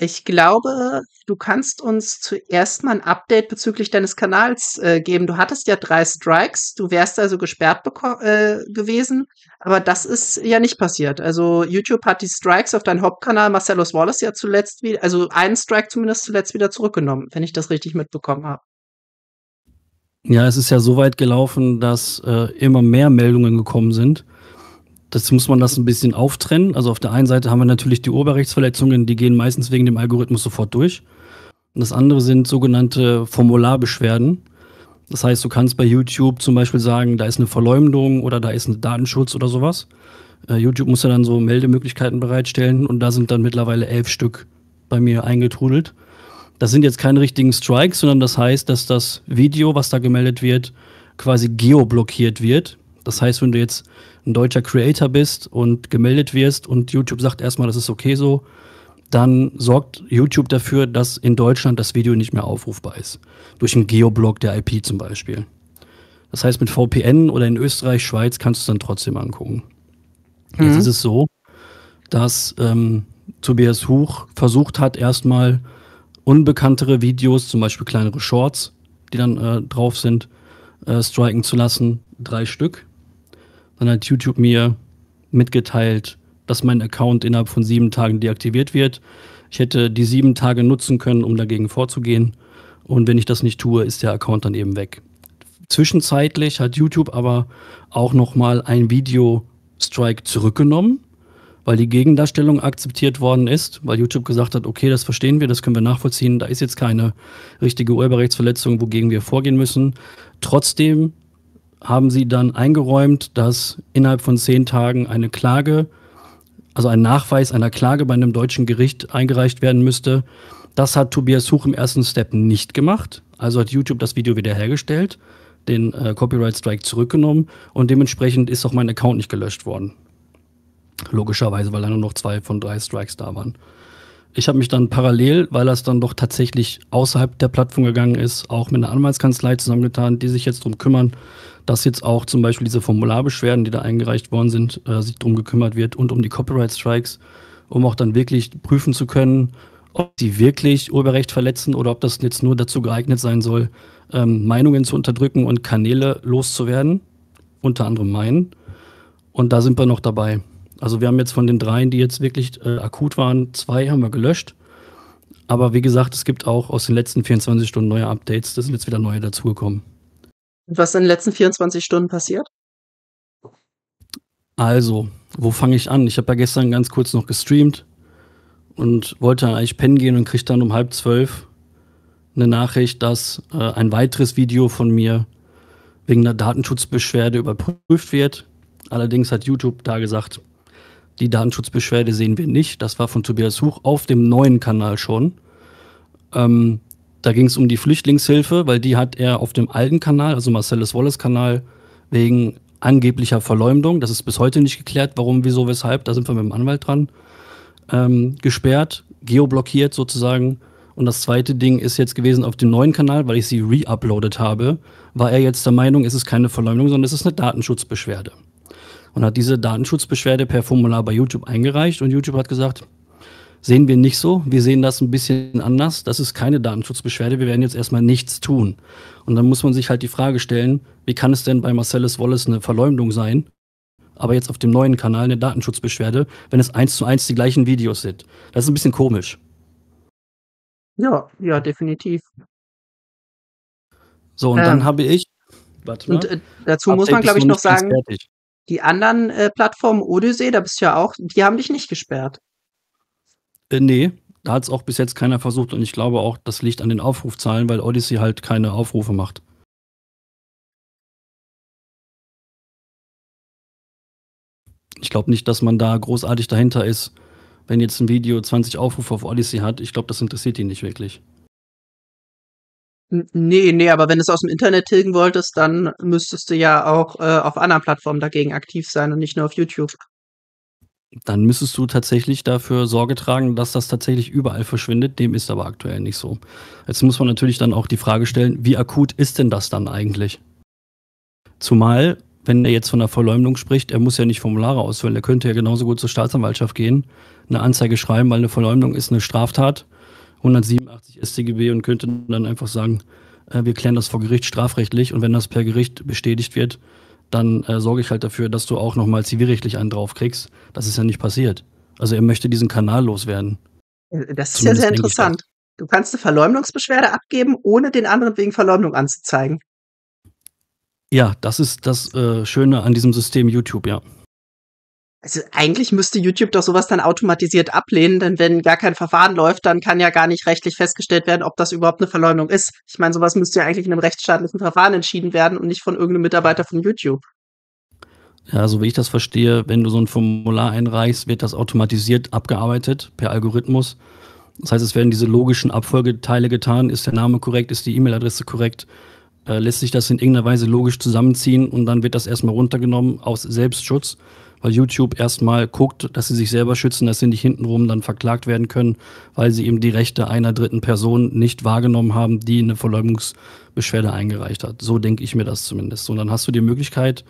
Ich glaube, du kannst uns zuerst mal ein Update bezüglich deines Kanals äh, geben. Du hattest ja drei Strikes, du wärst also gesperrt äh, gewesen, aber das ist ja nicht passiert. Also YouTube hat die Strikes auf deinen Hauptkanal Marcellus Wallace ja zuletzt wieder, also einen Strike zumindest zuletzt wieder zurückgenommen, wenn ich das richtig mitbekommen habe. Ja, es ist ja so weit gelaufen, dass äh, immer mehr Meldungen gekommen sind das muss man das ein bisschen auftrennen. Also auf der einen Seite haben wir natürlich die Urheberrechtsverletzungen, die gehen meistens wegen dem Algorithmus sofort durch. Und das andere sind sogenannte Formularbeschwerden. Das heißt, du kannst bei YouTube zum Beispiel sagen, da ist eine Verleumdung oder da ist ein Datenschutz oder sowas. Äh, YouTube muss ja dann so Meldemöglichkeiten bereitstellen und da sind dann mittlerweile elf Stück bei mir eingetrudelt. Das sind jetzt keine richtigen Strikes, sondern das heißt, dass das Video, was da gemeldet wird, quasi geoblockiert wird. Das heißt, wenn du jetzt ein deutscher Creator bist und gemeldet wirst und YouTube sagt erstmal, das ist okay so, dann sorgt YouTube dafür, dass in Deutschland das Video nicht mehr aufrufbar ist. Durch einen Geoblock der IP zum Beispiel. Das heißt, mit VPN oder in Österreich, Schweiz kannst du es dann trotzdem angucken. Mhm. Jetzt ist es so, dass ähm, Tobias Huch versucht hat, erstmal unbekanntere Videos, zum Beispiel kleinere Shorts, die dann äh, drauf sind, äh, striken zu lassen. Drei Stück. Dann hat YouTube mir mitgeteilt, dass mein Account innerhalb von sieben Tagen deaktiviert wird. Ich hätte die sieben Tage nutzen können, um dagegen vorzugehen. Und wenn ich das nicht tue, ist der Account dann eben weg. Zwischenzeitlich hat YouTube aber auch nochmal ein Video-Strike zurückgenommen, weil die Gegendarstellung akzeptiert worden ist, weil YouTube gesagt hat, okay, das verstehen wir, das können wir nachvollziehen, da ist jetzt keine richtige Urheberrechtsverletzung, wogegen wir vorgehen müssen. Trotzdem haben Sie dann eingeräumt, dass innerhalb von zehn Tagen eine Klage, also ein Nachweis einer Klage bei einem deutschen Gericht eingereicht werden müsste. Das hat Tobias Huch im ersten Step nicht gemacht. Also hat YouTube das Video wiederhergestellt, den äh, Copyright Strike zurückgenommen und dementsprechend ist auch mein Account nicht gelöscht worden. Logischerweise, weil da nur noch zwei von drei Strikes da waren. Ich habe mich dann parallel, weil das dann doch tatsächlich außerhalb der Plattform gegangen ist, auch mit einer Anwaltskanzlei zusammengetan, die sich jetzt darum kümmern, dass jetzt auch zum Beispiel diese Formularbeschwerden, die da eingereicht worden sind, äh, sich drum gekümmert wird und um die Copyright Strikes, um auch dann wirklich prüfen zu können, ob sie wirklich Urheberrecht verletzen oder ob das jetzt nur dazu geeignet sein soll, ähm, Meinungen zu unterdrücken und Kanäle loszuwerden, unter anderem meinen. Und da sind wir noch dabei. Also wir haben jetzt von den dreien, die jetzt wirklich äh, akut waren, zwei haben wir gelöscht. Aber wie gesagt, es gibt auch aus den letzten 24 Stunden neue Updates. Da sind jetzt wieder neue dazugekommen. Und was in den letzten 24 Stunden passiert? Also, wo fange ich an? Ich habe ja gestern ganz kurz noch gestreamt und wollte dann eigentlich pennen gehen und kriege dann um halb zwölf eine Nachricht, dass äh, ein weiteres Video von mir wegen einer Datenschutzbeschwerde überprüft wird. Allerdings hat YouTube da gesagt, die Datenschutzbeschwerde sehen wir nicht. Das war von Tobias Huch auf dem neuen Kanal schon. Ähm, da ging es um die Flüchtlingshilfe, weil die hat er auf dem alten Kanal, also Marcellus Wallace Kanal, wegen angeblicher Verleumdung, das ist bis heute nicht geklärt, warum, wieso, weshalb, da sind wir mit dem Anwalt dran, ähm, gesperrt, geoblockiert sozusagen. Und das zweite Ding ist jetzt gewesen auf dem neuen Kanal, weil ich sie re-uploadet habe, war er jetzt der Meinung, es ist keine Verleumdung, sondern es ist eine Datenschutzbeschwerde. Und hat diese Datenschutzbeschwerde per Formular bei YouTube eingereicht und YouTube hat gesagt, Sehen wir nicht so. Wir sehen das ein bisschen anders. Das ist keine Datenschutzbeschwerde. Wir werden jetzt erstmal nichts tun. Und dann muss man sich halt die Frage stellen, wie kann es denn bei Marcellus Wallace eine Verleumdung sein? Aber jetzt auf dem neuen Kanal eine Datenschutzbeschwerde, wenn es eins zu eins die gleichen Videos sind. Das ist ein bisschen komisch. Ja, ja, definitiv. So, und ähm, dann habe ich. Warte mal. Und äh, dazu muss man, glaube ich, noch sagen, die anderen äh, Plattformen Odyssee, da bist du ja auch, die haben dich nicht gesperrt. Äh, nee, da hat es auch bis jetzt keiner versucht und ich glaube auch, das liegt an den Aufrufzahlen, weil Odyssey halt keine Aufrufe macht. Ich glaube nicht, dass man da großartig dahinter ist, wenn jetzt ein Video 20 Aufrufe auf Odyssey hat. Ich glaube, das interessiert ihn nicht wirklich. Nee, nee, aber wenn du es aus dem Internet tilgen wolltest, dann müsstest du ja auch äh, auf anderen Plattformen dagegen aktiv sein und nicht nur auf YouTube dann müsstest du tatsächlich dafür Sorge tragen, dass das tatsächlich überall verschwindet. Dem ist aber aktuell nicht so. Jetzt muss man natürlich dann auch die Frage stellen, wie akut ist denn das dann eigentlich? Zumal, wenn er jetzt von der Verleumdung spricht, er muss ja nicht Formulare ausfüllen. Er könnte ja genauso gut zur Staatsanwaltschaft gehen, eine Anzeige schreiben, weil eine Verleumdung ist eine Straftat, 187 StGB und könnte dann einfach sagen, äh, wir klären das vor Gericht strafrechtlich und wenn das per Gericht bestätigt wird, dann äh, sorge ich halt dafür, dass du auch nochmal zivilrechtlich einen draufkriegst. Das ist ja nicht passiert. Also er möchte diesen Kanal loswerden. Äh, das ist Zumindest ja sehr interessant. Du kannst eine Verleumdungsbeschwerde abgeben, ohne den anderen wegen Verleumdung anzuzeigen. Ja, das ist das äh, Schöne an diesem System YouTube, ja. Also eigentlich müsste YouTube doch sowas dann automatisiert ablehnen, denn wenn gar kein Verfahren läuft, dann kann ja gar nicht rechtlich festgestellt werden, ob das überhaupt eine Verleumdung ist. Ich meine, sowas müsste ja eigentlich in einem rechtsstaatlichen Verfahren entschieden werden und nicht von irgendeinem Mitarbeiter von YouTube. Ja, so wie ich das verstehe, wenn du so ein Formular einreichst, wird das automatisiert abgearbeitet per Algorithmus. Das heißt, es werden diese logischen Abfolgeteile getan. Ist der Name korrekt? Ist die E-Mail-Adresse korrekt? Äh, lässt sich das in irgendeiner Weise logisch zusammenziehen und dann wird das erstmal runtergenommen aus Selbstschutz weil YouTube erstmal guckt, dass sie sich selber schützen, dass sie nicht hintenrum dann verklagt werden können, weil sie eben die Rechte einer dritten Person nicht wahrgenommen haben, die eine Verleumdungsbeschwerde eingereicht hat. So denke ich mir das zumindest. Und dann hast du die Möglichkeit,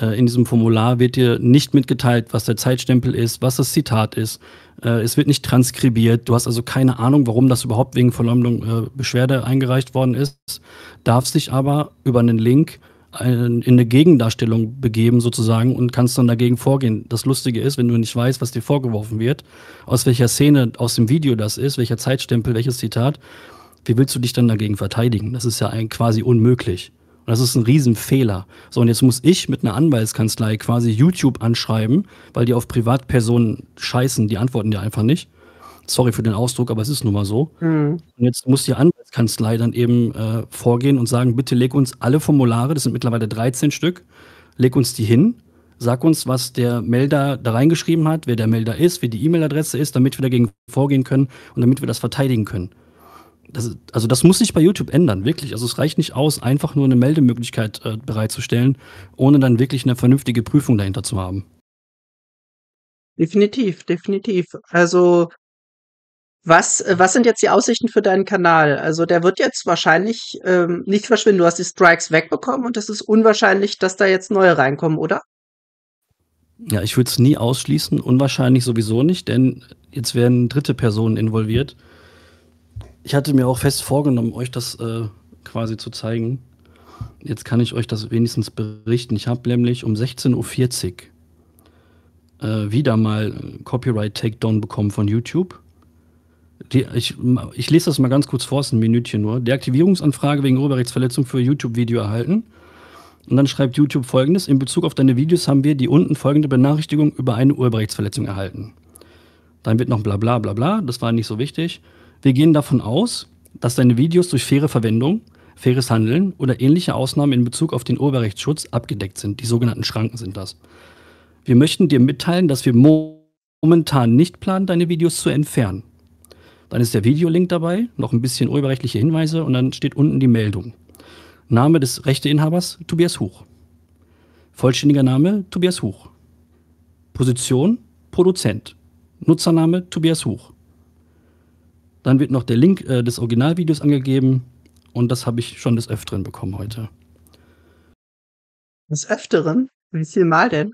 äh, in diesem Formular wird dir nicht mitgeteilt, was der Zeitstempel ist, was das Zitat ist. Äh, es wird nicht transkribiert. Du hast also keine Ahnung, warum das überhaupt wegen Verleumdung äh, Beschwerde eingereicht worden ist. Darfst dich aber über einen Link in eine Gegendarstellung begeben sozusagen und kannst dann dagegen vorgehen. Das Lustige ist, wenn du nicht weißt, was dir vorgeworfen wird, aus welcher Szene, aus dem Video das ist, welcher Zeitstempel, welches Zitat, wie willst du dich dann dagegen verteidigen? Das ist ja ein, quasi unmöglich. Und das ist ein Riesenfehler. So, und jetzt muss ich mit einer Anwaltskanzlei quasi YouTube anschreiben, weil die auf Privatpersonen scheißen, die antworten dir einfach nicht. Sorry für den Ausdruck, aber es ist nun mal so. Mhm. Und jetzt muss die Anwaltskanzlei Kanzlei dann eben äh, vorgehen und sagen, bitte leg uns alle Formulare, das sind mittlerweile 13 Stück, leg uns die hin, sag uns, was der Melder da reingeschrieben hat, wer der Melder ist, wie die E-Mail-Adresse ist, damit wir dagegen vorgehen können und damit wir das verteidigen können. Das, also das muss sich bei YouTube ändern, wirklich. Also es reicht nicht aus, einfach nur eine Meldemöglichkeit äh, bereitzustellen, ohne dann wirklich eine vernünftige Prüfung dahinter zu haben. Definitiv, definitiv. Also was, äh, was sind jetzt die Aussichten für deinen Kanal? Also der wird jetzt wahrscheinlich ähm, nicht verschwinden. Du hast die Strikes wegbekommen und es ist unwahrscheinlich, dass da jetzt neue reinkommen, oder? Ja, ich würde es nie ausschließen, unwahrscheinlich sowieso nicht, denn jetzt werden dritte Personen involviert. Ich hatte mir auch fest vorgenommen, euch das äh, quasi zu zeigen. Jetzt kann ich euch das wenigstens berichten. Ich habe nämlich um 16.40 Uhr äh, wieder mal Copyright-Takedown bekommen von YouTube die, ich, ich, lese das mal ganz kurz vor, es ist ein Minütchen nur. Deaktivierungsanfrage wegen Urheberrechtsverletzung für YouTube-Video erhalten. Und dann schreibt YouTube folgendes: In Bezug auf deine Videos haben wir die unten folgende Benachrichtigung über eine Urheberrechtsverletzung erhalten. Dann wird noch bla bla bla bla, das war nicht so wichtig. Wir gehen davon aus, dass deine Videos durch faire Verwendung, faires Handeln oder ähnliche Ausnahmen in Bezug auf den Urheberrechtsschutz abgedeckt sind. Die sogenannten Schranken sind das. Wir möchten dir mitteilen, dass wir momentan nicht planen, deine Videos zu entfernen. Dann ist der Videolink dabei, noch ein bisschen urheberrechtliche Hinweise und dann steht unten die Meldung. Name des Rechteinhabers Tobias Huch. Vollständiger Name Tobias Huch. Position Produzent. Nutzername Tobias Huch. Dann wird noch der Link äh, des Originalvideos angegeben und das habe ich schon des Öfteren bekommen heute. Des Öfteren? Wie viel Mal denn?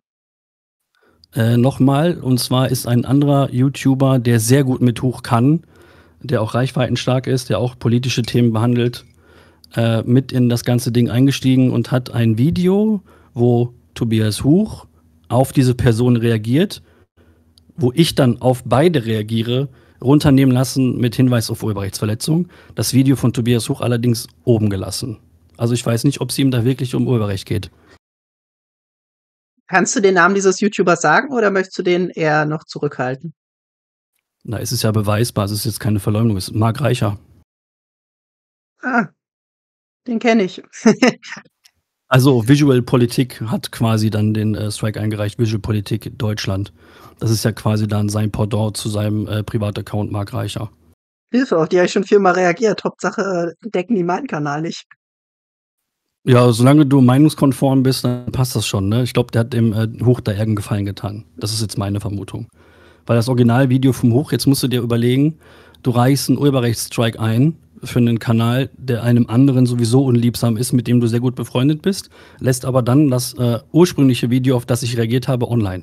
Äh, Nochmal, und zwar ist ein anderer YouTuber, der sehr gut mit Huch kann, der auch reichweitenstark ist, der auch politische Themen behandelt, äh, mit in das ganze Ding eingestiegen und hat ein Video, wo Tobias Huch auf diese Person reagiert, wo ich dann auf beide reagiere, runternehmen lassen mit Hinweis auf Urheberrechtsverletzung. Das Video von Tobias Huch allerdings oben gelassen. Also ich weiß nicht, ob es ihm da wirklich um Urheberrecht geht. Kannst du den Namen dieses YouTubers sagen oder möchtest du den eher noch zurückhalten? Na, es ist ja beweisbar, es ist jetzt keine Verleumdung, es ist Marc Reicher. Ah, den kenne ich. also Visual Politik hat quasi dann den äh, Strike eingereicht, Visual Politik Deutschland. Das ist ja quasi dann sein Pendant zu seinem äh, Privataccount Marc Reicher. Hilfe, auf die habe ich schon viermal reagiert. Hauptsache, äh, decken die meinen Kanal nicht. Ja, solange du meinungskonform bist, dann passt das schon. Ne? Ich glaube, der hat dem äh, Hoch der Erden gefallen getan. Das ist jetzt meine Vermutung. Weil das Originalvideo vom Hoch, jetzt musst du dir überlegen, du reichst einen Urheberrechtsstrike ein für einen Kanal, der einem anderen sowieso unliebsam ist, mit dem du sehr gut befreundet bist, lässt aber dann das äh, ursprüngliche Video, auf das ich reagiert habe, online.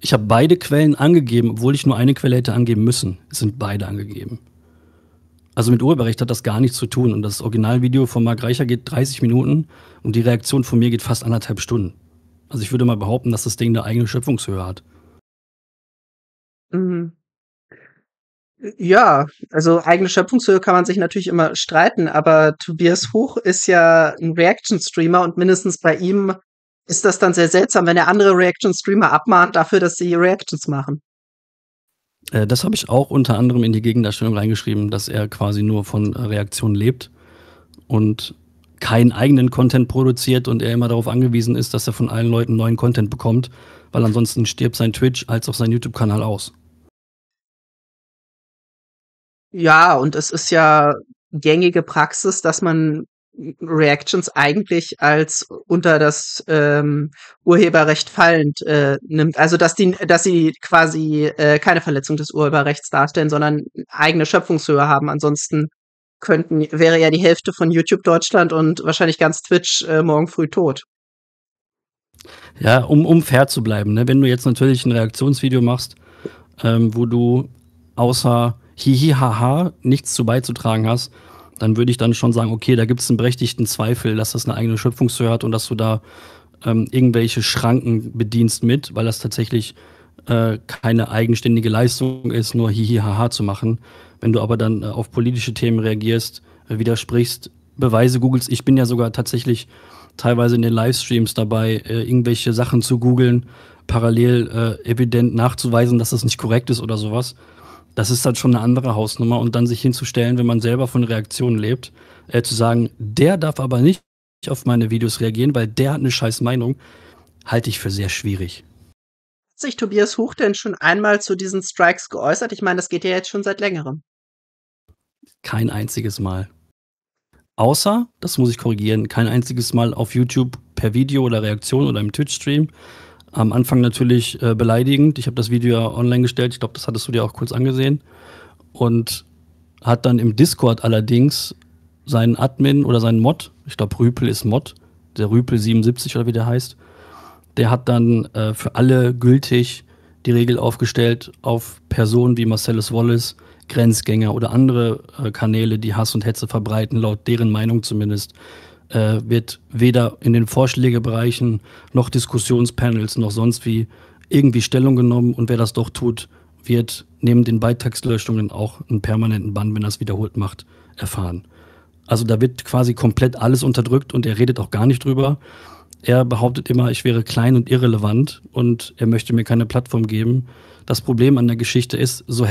Ich habe beide Quellen angegeben, obwohl ich nur eine Quelle hätte angeben müssen. Es sind beide angegeben. Also mit Urheberrecht hat das gar nichts zu tun. Und das Originalvideo von Marc Reicher geht 30 Minuten und die Reaktion von mir geht fast anderthalb Stunden. Also ich würde mal behaupten, dass das Ding eine eigene Schöpfungshöhe hat. Mhm. Ja, also eigene Schöpfungshöhe kann man sich natürlich immer streiten, aber Tobias Hoch ist ja ein Reaction-Streamer und mindestens bei ihm ist das dann sehr seltsam, wenn er andere Reaction-Streamer abmahnt dafür, dass sie Reactions machen. Äh, das habe ich auch unter anderem in die Gegendarstellung reingeschrieben, dass er quasi nur von Reaktionen lebt und keinen eigenen Content produziert und er immer darauf angewiesen ist, dass er von allen Leuten neuen Content bekommt weil ansonsten stirbt sein Twitch als auch sein YouTube-Kanal aus. Ja, und es ist ja gängige Praxis, dass man Reactions eigentlich als unter das ähm, Urheberrecht fallend äh, nimmt. Also dass die, dass sie quasi äh, keine Verletzung des Urheberrechts darstellen, sondern eigene Schöpfungshöhe haben. Ansonsten könnten wäre ja die Hälfte von YouTube Deutschland und wahrscheinlich ganz Twitch äh, morgen früh tot. Ja, um, um fair zu bleiben. Ne? Wenn du jetzt natürlich ein Reaktionsvideo machst, ähm, wo du außer hihi haha nichts zu beizutragen hast, dann würde ich dann schon sagen, okay, da gibt es einen berechtigten Zweifel, dass das eine eigene Schöpfungshöhe hat und dass du da ähm, irgendwelche Schranken bedienst mit, weil das tatsächlich äh, keine eigenständige Leistung ist, nur hihi haha zu machen. Wenn du aber dann äh, auf politische Themen reagierst, äh, widersprichst, Beweise googelst, ich bin ja sogar tatsächlich teilweise in den Livestreams dabei, äh, irgendwelche Sachen zu googeln, parallel äh, evident nachzuweisen, dass das nicht korrekt ist oder sowas. Das ist halt schon eine andere Hausnummer und dann sich hinzustellen, wenn man selber von Reaktionen lebt, äh, zu sagen, der darf aber nicht auf meine Videos reagieren, weil der hat eine scheiß Meinung, halte ich für sehr schwierig. Hat sich Tobias Huch denn schon einmal zu diesen Strikes geäußert? Ich meine, das geht ja jetzt schon seit längerem. Kein einziges Mal. Außer, das muss ich korrigieren, kein einziges Mal auf YouTube per Video oder Reaktion oder im Twitch-Stream. Am Anfang natürlich äh, beleidigend. Ich habe das Video ja online gestellt. Ich glaube, das hattest du dir auch kurz angesehen. Und hat dann im Discord allerdings seinen Admin oder seinen Mod, ich glaube, Rüpel ist Mod, der Rüpel 77 oder wie der heißt, der hat dann äh, für alle gültig die Regel aufgestellt, auf Personen wie Marcellus Wallace Grenzgänger oder andere äh, Kanäle, die Hass und Hetze verbreiten, laut deren Meinung zumindest, äh, wird weder in den Vorschlägebereichen noch Diskussionspanels noch sonst wie irgendwie Stellung genommen und wer das doch tut, wird neben den Beitragslöschungen auch einen permanenten Bann, wenn er es wiederholt macht, erfahren. Also da wird quasi komplett alles unterdrückt und er redet auch gar nicht drüber. Er behauptet immer, ich wäre klein und irrelevant und er möchte mir keine Plattform geben. Das Problem an der Geschichte ist, so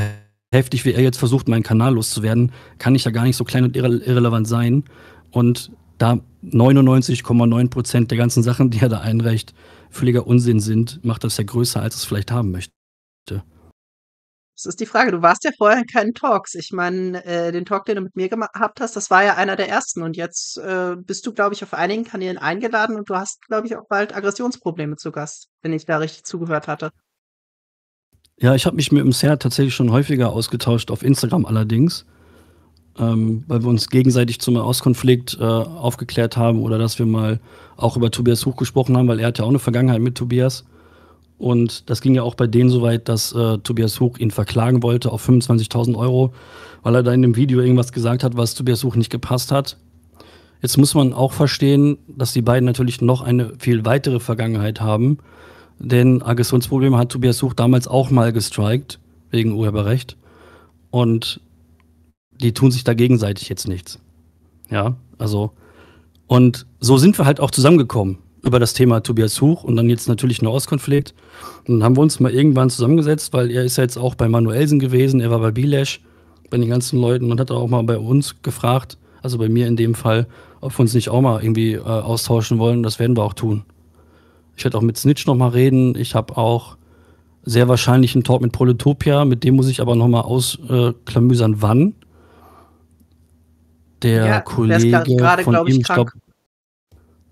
heftig wie er jetzt versucht, meinen Kanal loszuwerden, kann ich ja gar nicht so klein und irre irrelevant sein. Und da 99,9 Prozent der ganzen Sachen, die er da einreicht, völliger Unsinn sind, macht das ja größer, als es vielleicht haben möchte. Das ist die Frage. Du warst ja vorher in keinen Talks. Ich meine, äh, den Talk, den du mit mir gehabt hast, das war ja einer der ersten. Und jetzt äh, bist du, glaube ich, auf einigen Kanälen eingeladen und du hast, glaube ich, auch bald Aggressionsprobleme zu Gast, wenn ich da richtig zugehört hatte. Ja, ich habe mich mit dem Serhat tatsächlich schon häufiger ausgetauscht, auf Instagram allerdings, ähm, weil wir uns gegenseitig zum Auskonflikt äh, aufgeklärt haben oder dass wir mal auch über Tobias Huch gesprochen haben, weil er hat ja auch eine Vergangenheit mit Tobias. Und das ging ja auch bei denen so weit, dass äh, Tobias Huch ihn verklagen wollte auf 25.000 Euro, weil er da in dem Video irgendwas gesagt hat, was Tobias Huch nicht gepasst hat. Jetzt muss man auch verstehen, dass die beiden natürlich noch eine viel weitere Vergangenheit haben, denn Aggressionsprobleme hat Tobias Such damals auch mal gestrikt, wegen Urheberrecht. Und die tun sich da gegenseitig jetzt nichts. Ja, also. Und so sind wir halt auch zusammengekommen über das Thema Tobias Huch und dann jetzt natürlich Nahostkonflikt. Und dann haben wir uns mal irgendwann zusammengesetzt, weil er ist ja jetzt auch bei Manuelsen gewesen, er war bei Bilesch, bei den ganzen Leuten und hat auch mal bei uns gefragt, also bei mir in dem Fall, ob wir uns nicht auch mal irgendwie äh, austauschen wollen. Das werden wir auch tun. Ich werde auch mit Snitch nochmal reden. Ich habe auch sehr wahrscheinlich einen Talk mit Proletopia. Mit dem muss ich aber nochmal ausklamüsern, äh, wann. Der ja, Kollege der ist von glaub ihm, ich glaub,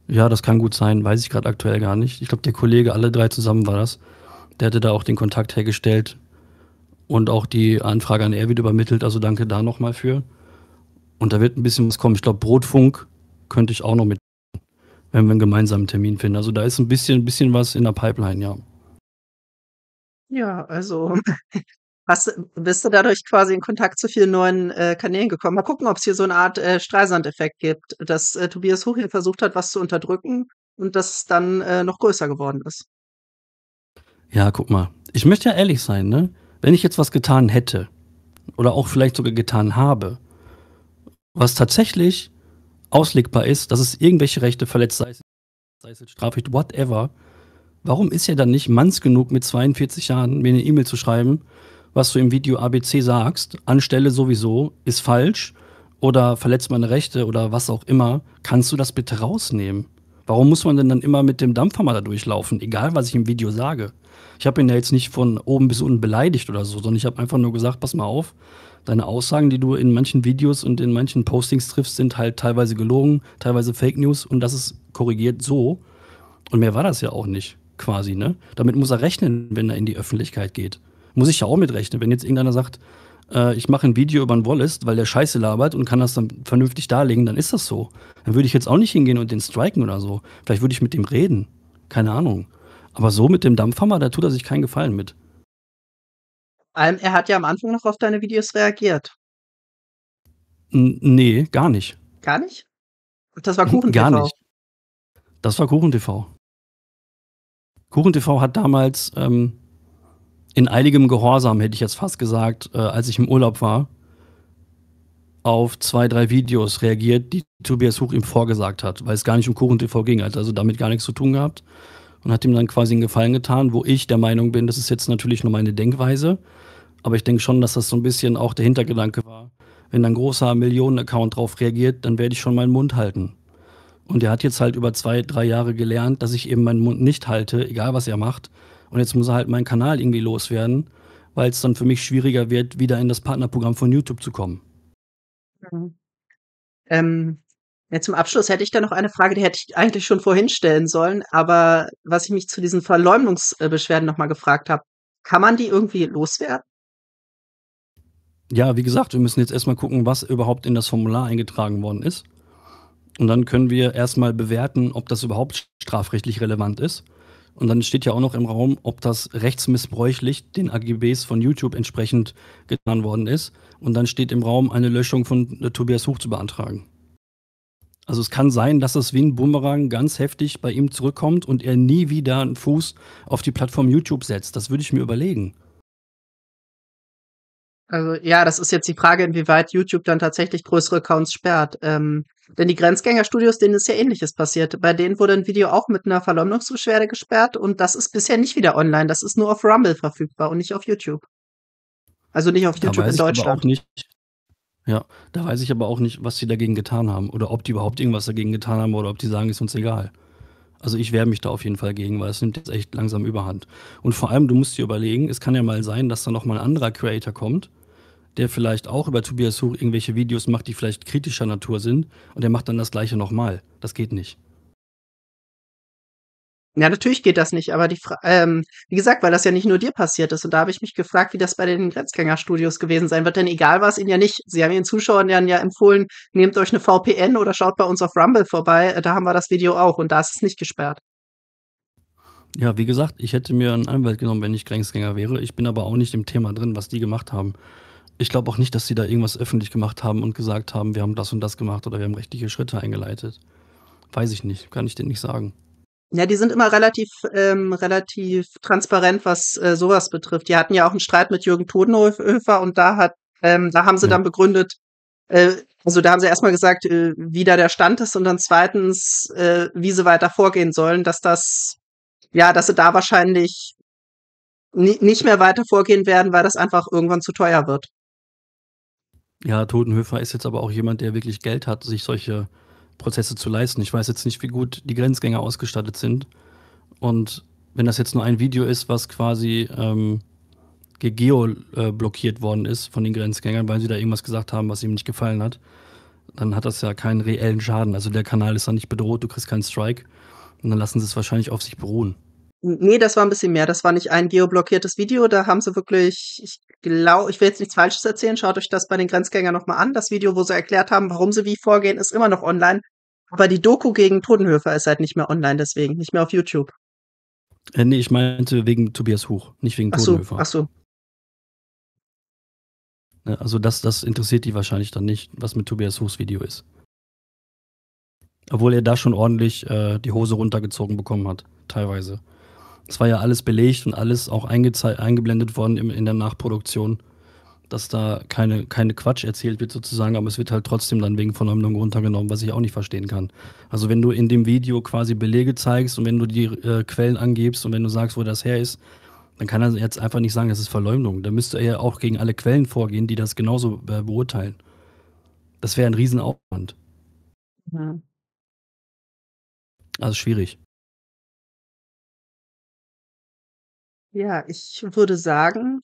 ja, das kann gut sein, weiß ich gerade aktuell gar nicht. Ich glaube, der Kollege, alle drei zusammen war das. Der hatte da auch den Kontakt hergestellt und auch die Anfrage an Erwin übermittelt. Also danke da nochmal für. Und da wird ein bisschen was kommen. Ich glaube, Brotfunk könnte ich auch noch mit wenn wir einen gemeinsamen Termin finden. Also da ist ein bisschen, bisschen was in der Pipeline, ja. Ja, also hast, bist du dadurch quasi in Kontakt zu vielen neuen äh, Kanälen gekommen. Mal gucken, ob es hier so eine Art äh, streisand gibt, dass äh, Tobias Huchel versucht hat, was zu unterdrücken und das dann äh, noch größer geworden ist. Ja, guck mal. Ich möchte ja ehrlich sein, ne? Wenn ich jetzt was getan hätte oder auch vielleicht sogar getan habe, was tatsächlich auslegbar ist, dass es irgendwelche Rechte verletzt, sei es, sei es strafrecht, whatever, warum ist er dann nicht manns genug mit 42 Jahren, mir eine E-Mail zu schreiben, was du im Video ABC sagst, anstelle sowieso, ist falsch oder verletzt meine Rechte oder was auch immer, kannst du das bitte rausnehmen? Warum muss man denn dann immer mit dem Dampfhammer da durchlaufen, egal was ich im Video sage? Ich habe ihn ja jetzt nicht von oben bis unten beleidigt oder so, sondern ich habe einfach nur gesagt, pass mal auf, deine Aussagen, die du in manchen Videos und in manchen Postings triffst, sind halt teilweise gelogen, teilweise Fake News und das ist korrigiert so. Und mehr war das ja auch nicht, quasi, ne? Damit muss er rechnen, wenn er in die Öffentlichkeit geht. Muss ich ja auch mitrechnen, wenn jetzt irgendeiner sagt, äh, ich mache ein Video über einen Wallace, weil der Scheiße labert und kann das dann vernünftig darlegen, dann ist das so. Dann würde ich jetzt auch nicht hingehen und den striken oder so. Vielleicht würde ich mit dem reden. Keine Ahnung. Aber so mit dem Dampfhammer, da tut er sich keinen Gefallen mit allem, er hat ja am Anfang noch auf deine Videos reagiert. N nee, gar nicht. Gar nicht? Das war Kuchen TV. Gar nicht. Das war Kuchen TV. Kuchen TV hat damals ähm, in eiligem Gehorsam, hätte ich jetzt fast gesagt, äh, als ich im Urlaub war, auf zwei, drei Videos reagiert, die Tobias Huch ihm vorgesagt hat, weil es gar nicht um Kuchen TV ging, also damit gar nichts zu tun gehabt und hat ihm dann quasi einen Gefallen getan, wo ich der Meinung bin, das ist jetzt natürlich nur meine Denkweise, aber ich denke schon, dass das so ein bisschen auch der Hintergedanke war. Wenn ein großer Millionen-Account drauf reagiert, dann werde ich schon meinen Mund halten. Und er hat jetzt halt über zwei, drei Jahre gelernt, dass ich eben meinen Mund nicht halte, egal was er macht. Und jetzt muss er halt meinen Kanal irgendwie loswerden, weil es dann für mich schwieriger wird, wieder in das Partnerprogramm von YouTube zu kommen. Mhm. Ähm, ja, zum Abschluss hätte ich da noch eine Frage, die hätte ich eigentlich schon vorhin stellen sollen, aber was ich mich zu diesen Verleumdungsbeschwerden nochmal gefragt habe, kann man die irgendwie loswerden? Ja, wie gesagt, wir müssen jetzt erstmal gucken, was überhaupt in das Formular eingetragen worden ist. Und dann können wir erstmal bewerten, ob das überhaupt strafrechtlich relevant ist. Und dann steht ja auch noch im Raum, ob das rechtsmissbräuchlich den AGBs von YouTube entsprechend getan worden ist. Und dann steht im Raum, eine Löschung von äh, Tobias Huch zu beantragen. Also es kann sein, dass es wie ein Bumerang ganz heftig bei ihm zurückkommt und er nie wieder einen Fuß auf die Plattform YouTube setzt. Das würde ich mir überlegen. Also ja, das ist jetzt die Frage, inwieweit YouTube dann tatsächlich größere Accounts sperrt. Ähm, denn die Grenzgängerstudios, denen ist ja ähnliches passiert. Bei denen wurde ein Video auch mit einer Verleumdungsbeschwerde gesperrt und das ist bisher nicht wieder online. Das ist nur auf Rumble verfügbar und nicht auf YouTube. Also nicht auf YouTube in Deutschland. Aber auch nicht, ja, da weiß ich aber auch nicht, was die dagegen getan haben oder ob die überhaupt irgendwas dagegen getan haben oder ob die sagen, ist uns egal. Also ich wehre mich da auf jeden Fall gegen, weil es nimmt jetzt echt langsam überhand. Und vor allem, du musst dir überlegen, es kann ja mal sein, dass da nochmal ein anderer Creator kommt, der vielleicht auch über Tobias Huch irgendwelche Videos macht, die vielleicht kritischer Natur sind und der macht dann das gleiche nochmal. Das geht nicht. Ja, natürlich geht das nicht, aber die Fra ähm, wie gesagt, weil das ja nicht nur dir passiert ist. Und da habe ich mich gefragt, wie das bei den Grenzgängerstudios gewesen sein wird. Denn egal war es ihnen ja nicht. Sie haben ihren Zuschauern ja, ja empfohlen, nehmt euch eine VPN oder schaut bei uns auf Rumble vorbei. Da haben wir das Video auch und da ist es nicht gesperrt. Ja, wie gesagt, ich hätte mir einen Anwalt genommen, wenn ich Grenzgänger wäre. Ich bin aber auch nicht im Thema drin, was die gemacht haben. Ich glaube auch nicht, dass sie da irgendwas öffentlich gemacht haben und gesagt haben, wir haben das und das gemacht oder wir haben rechtliche Schritte eingeleitet. Weiß ich nicht, kann ich dir nicht sagen. Ja, die sind immer relativ, ähm, relativ transparent, was äh, sowas betrifft. Die hatten ja auch einen Streit mit Jürgen Todenhöfer und da hat, ähm, da haben sie ja. dann begründet, äh, also da haben sie erstmal gesagt, äh, wie da der Stand ist und dann zweitens, äh, wie sie weiter vorgehen sollen, dass das, ja, dass sie da wahrscheinlich nicht mehr weiter vorgehen werden, weil das einfach irgendwann zu teuer wird. Ja, Totenhöfer ist jetzt aber auch jemand, der wirklich Geld hat, sich solche Prozesse zu leisten. Ich weiß jetzt nicht, wie gut die Grenzgänger ausgestattet sind. Und wenn das jetzt nur ein Video ist, was quasi ähm, gegeo äh, blockiert worden ist von den Grenzgängern, weil sie da irgendwas gesagt haben, was ihm nicht gefallen hat, dann hat das ja keinen reellen Schaden. Also der Kanal ist dann nicht bedroht, du kriegst keinen Strike. Und dann lassen sie es wahrscheinlich auf sich beruhen. Nee, das war ein bisschen mehr. Das war nicht ein geoblockiertes Video. Da haben sie wirklich, ich glaube, ich will jetzt nichts Falsches erzählen, schaut euch das bei den Grenzgängern nochmal an. Das Video, wo sie erklärt haben, warum sie wie vorgehen, ist immer noch online. Aber die Doku gegen Totenhöfer ist halt nicht mehr online, deswegen, nicht mehr auf YouTube. Äh, nee, ich meinte wegen Tobias Huch, nicht wegen ach so, Totenhöfer. Ach so. Ne, also das, das interessiert die wahrscheinlich dann nicht, was mit Tobias Huchs Video ist. Obwohl er da schon ordentlich äh, die Hose runtergezogen bekommen hat, teilweise. Es war ja alles belegt und alles auch eingeblendet worden in, in der Nachproduktion, dass da keine, keine Quatsch erzählt wird sozusagen, aber es wird halt trotzdem dann wegen Verleumdung runtergenommen, was ich auch nicht verstehen kann. Also wenn du in dem Video quasi Belege zeigst und wenn du die äh, Quellen angibst und wenn du sagst, wo das her ist, dann kann er jetzt einfach nicht sagen, das ist Verleumdung. Da müsste er ja auch gegen alle Quellen vorgehen, die das genauso äh, beurteilen. Das wäre ein Riesenaufwand. Ja. Also schwierig. Ja, ich würde sagen